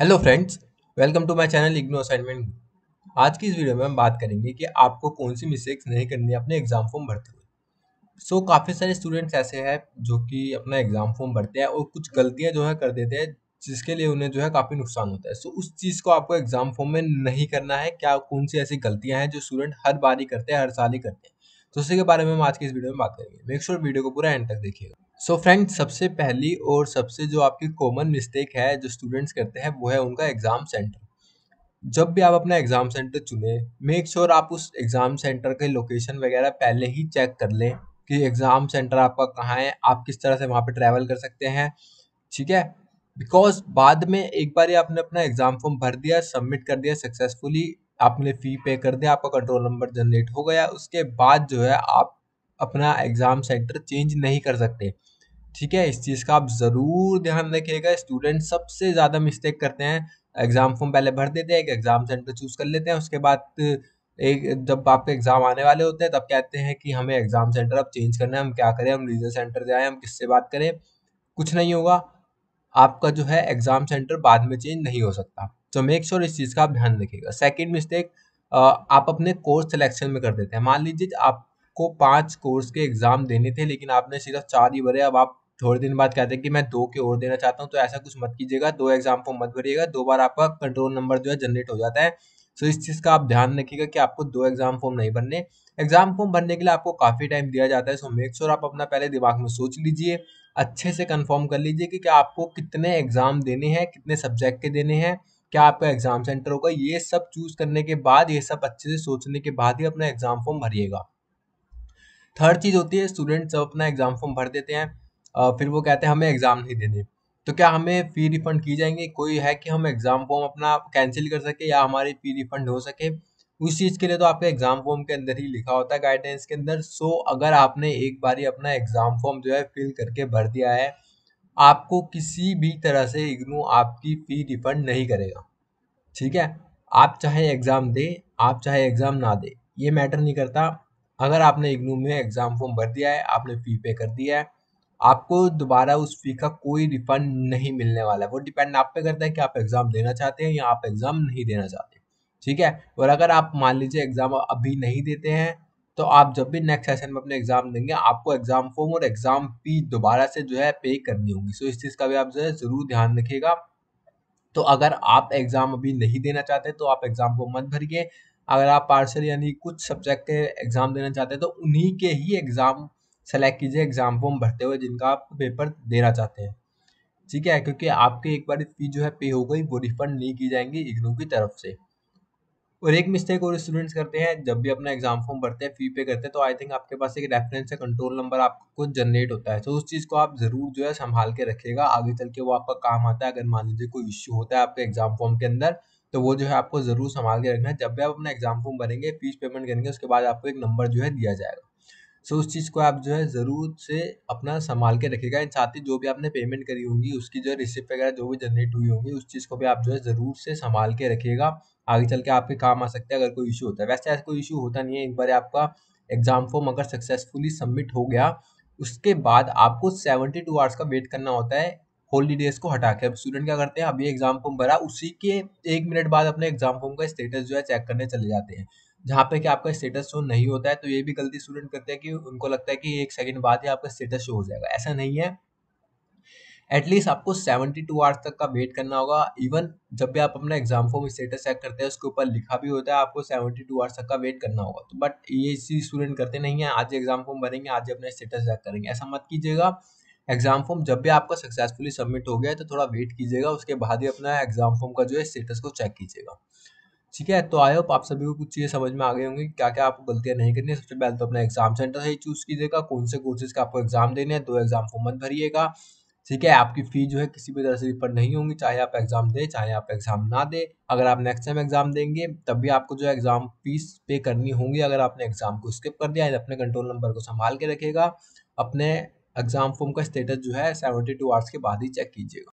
hello friends welcome to my channel IGNOU assignment आज की इस वीडियो में हम बात करेंगे कि आपको कौन सी मिस्टेक्स नहीं करनी है अपने एग्ज़ाम फॉर्म भरते हुए सो so, काफ़ी सारे स्टूडेंट्स ऐसे हैं जो कि अपना एग्ज़ाम फॉर्म भरते हैं और कुछ गलतियां जो है कर देते हैं जिसके लिए उन्हें जो है काफ़ी नुकसान होता है सो so, उस चीज़ को आपको एग्ज़ाम फॉर्म में नहीं करना है क्या कौन सी ऐसी गलतियाँ हैं जो स्टूडेंट हर बार ही करते हैं हर साल ही करते हैं तो उसी के बारे में हम आज की इस वीडियो में बात करेंगे मेक श्योर वीडियो को पूरा एंड तक देखिएगा सो so फ्रेंड सबसे पहली और सबसे जो आपकी कॉमन मिस्टेक है जो स्टूडेंट्स करते हैं वो है उनका एग्ज़ाम सेंटर जब भी आप अपना एग्ज़ाम सेंटर चुने मेक श्योर sure आप उस एग्ज़ाम सेंटर के लोकेशन वगैरह पहले ही चेक कर लें कि एग्ज़ाम सेंटर आपका कहाँ है आप किस तरह से वहाँ पर ट्रैवल कर सकते हैं ठीक है बिकॉज बाद में एक बार ही आपने अपना एग्ज़ाम फॉर्म भर दिया सबमिट कर दिया सक्सेसफुली आपने फ़ी पे कर दिया आपका कंट्रोल नंबर जनरेट हो गया उसके बाद जो है आप अपना एग्ज़ाम सेंटर चेंज नहीं कर सकते ठीक है इस चीज़ का आप ज़रूर ध्यान रखिएगा स्टूडेंट सबसे ज़्यादा मिस्टेक करते हैं एग्ज़ाम फॉर्म पहले भर देते हैं एक एग्ज़ाम सेंटर चूज़ कर लेते हैं उसके बाद एक जब आपके एग्ज़ाम आने वाले होते हैं तब कहते हैं कि हमें एग्ज़ाम सेंटर अब चेंज करना है हम क्या करें हम रीजन सेंटर जाएँ हम किससे बात करें कुछ नहीं होगा आपका जो है एग्ज़ाम सेंटर बाद में चेंज नहीं हो सकता तो मेक श्योर इस चीज़ का आप ध्यान रखिएगा सेकेंड मिस्टेक आप अपने कोर्स सिलेक्शन में कर देते हैं मान लीजिए आप आपको पांच कोर्स के एग्जाम देने थे लेकिन आपने सिर्फ चार ही भरे अब आप थोड़े दिन बाद कहते हैं कि मैं दो के और देना चाहता हूँ तो ऐसा कुछ मत कीजिएगा दो एग्जाम फॉर्म मत भरिएगा दो बार आपका कंट्रोल नंबर जो है जनरेट हो जाता है सो इस चीज़ का आप ध्यान रखिएगा कि आपको दो एग्जाम फॉर्म नहीं भरने एग्जाम फॉर्म भरने के लिए आपको काफ़ी टाइम दिया जाता है सो मेक श्योर आप अपना पहले दिमाग में सोच लीजिए अच्छे से कन्फर्म कर लीजिए कि क्या आपको कितने एग्जाम देने हैं कितने सब्जेक्ट के देने हैं क्या आपका एग्जाम सेंटर होगा ये सब चूज करने के बाद ये सब अच्छे से सोचने के बाद ही अपना एग्जाम फॉर्म भरिएगा थर्ड चीज़ होती है स्टूडेंट सब अपना एग्ज़ाम फॉर्म भर देते हैं फिर वो कहते हैं हमें एग्ज़ाम नहीं देने तो क्या हमें फ़ी रिफंड की जाएंगे कोई है कि हम एग्ज़ाम फॉर्म अपना कैंसिल कर सके या हमारी फ़ी रिफंड हो सके उस चीज़ के लिए तो आपके एग्ज़ाम फॉर्म के अंदर ही लिखा होता है गाइडेंस के अंदर सो अगर आपने एक बार ही अपना एग्ज़ाम फॉर्म जो है फिल करके भर दिया है आपको किसी भी तरह से इग्नू आपकी फ़ी रिफंड नहीं करेगा ठीक है आप चाहे एग्ज़ाम दे आप चाहे एग्ज़ाम ना दे ये मैटर नहीं करता अगर आपने इग्नू में एग्ज़ाम फॉर्म भर दिया है आपने फ़ी पे कर दिया है आपको दोबारा उस फ़ी का कोई रिफंड नहीं मिलने वाला है वो डिपेंड आप पे करता है कि आप एग्ज़ाम देना चाहते हैं या आप एग्ज़ाम नहीं देना चाहते ठीक है और अगर आप मान लीजिए एग्ज़ाम अभी नहीं देते हैं तो आप जब भी नेक्स्ट सेशन में अपने एग्ज़ाम देंगे आपको एग्ज़ाम फॉर्म और एग्ज़ाम फी दोबारा से जो है पे करनी होगी सो इस चीज़ का भी आप जो है ज़रूर ध्यान रखिएगा तो अगर आप एग्ज़ाम अभी नहीं देना चाहते तो आप एग्ज़ाम फॉर्म मत भरिए अगर आप पार्सल यानी कुछ सब्जेक्ट के एग्ज़ाम देना चाहते हैं तो उन्हीं के ही एग्ज़ाम सेलेक्ट कीजिए एग्ज़ाम फॉर्म भरते हुए जिनका आप पेपर देना चाहते हैं ठीक है क्योंकि आपके एक बार फीस जो है पे हो गई वो रिफंड नहीं की जाएंगी इग्नू की तरफ से और एक मिस्टेक और स्टूडेंट्स करते हैं जब भी अपना एग्जाम फॉर्म भरते हैं फी पे करते हैं तो आई थिंक आपके पास एक रेफरेंस या कंट्रोल नंबर आपको जनरेट होता है तो उस चीज़ को आप ज़रूर जो है संभाल के रखिएगा आगे चल के वो आपका काम आता है अगर मान लीजिए कोई इश्यू होता है आपके एग्जाम फॉर्म के अंदर तो वो जो है आपको ज़रूर संभाल के रखना है जब भी आप अपना एग्जाम फॉर्म भरेंगे फीस पेमेंट करेंगे उसके बाद आपको एक नंबर जो है दिया जाएगा सो उस चीज़ को आप जो है ज़रूर से अपना संभाल के रखिएगा इन साथ ही जो भी आपने पेमेंट करी होगी उसकी जो रिसिप्ट वगैरह जो भी जनरेट हुई होगी उस चीज़ को भी आप जो है ज़रूर से संभाल के रखिएगा आगे चल के आपके काम आ सकते हैं अगर कोई इशू होता है वैसे ऐसा कोई इशू होता नहीं है एक बार आपका एग्जाम फॉर्म अगर सक्सेसफुली सबमिट हो गया उसके बाद आपको सेवेंटी टू आवर्स का वेट करना होता है हॉलीडेज को हटा के अब स्टूडेंट क्या करते हैं अभी एग्जाम फॉर्म भरा उसी के एक मिनट बाद अपने एग्जाम फॉर्म का स्टेटस जो है चेक करने चले जाते हैं जहाँ पे कि आपका स्टेटस शो नहीं होता है तो ये भी गलती स्टूडेंट करते हैं कि उनको लगता है कि एक सेकंड बाद ही आपका स्टेटस शो हो जाएगा ऐसा नहीं है एटलीस्ट आपको 72 टू आवर्स तक का वेट करना होगा इवन जब भी आप अपना एग्जाम फॉर्म स्टेटस चेक करते हैं उसके ऊपर लिखा भी होता है आपको 72 टू आवर्स तक का वेट करना होगा तो बट ये चीज़ स्टूडेंट करते नहीं है आज एग्जाम फॉर्म भरेंगे आज अपना स्टेटस चेक करेंगे ऐसा मत कीजिएगा एग्जाम फॉर्म जब भी आपका सक्सेसफुली सबमिट हो गया है तो थोड़ा वेट कीजिएगा उसके बाद ही अपना एग्जाम फॉर्म का जो है स्टेटस को चेक कीजिएगा ठीक है तो आई होप आप सभी को कुछ चीज़ें समझ में आ गई होंगी क्या क्या आपको गलतियां नहीं करनी है सबसे पहले तो अपना एग्जाम सेंटर ही चूज़ कीजिएगा कौन से कोर्सेज का आपको एग्जाम देने हैं दो एग्जाम फॉर्म मत भरिएगा ठीक है आपकी फ़ी जो है किसी भी तरह से रिफंड नहीं होंगी चाहे आप एग्ज़ाम दें चाहे आप एग्ज़ाम ना दें अगर आप नेक्स्ट टाइम एग्ज़ाम देंगे तब भी आपको जो एग्ज़ाम फीस पे करनी होगी अगर आपने एग्ज़ाम को स्किप कर दिया है अपने कंट्रोल नंबर को संभाल के रखेगा अपने एग्जाम फॉर्म का स्टेटस जो है सेवेंटी टू आवर्स के बाद ही चेक कीजिएगा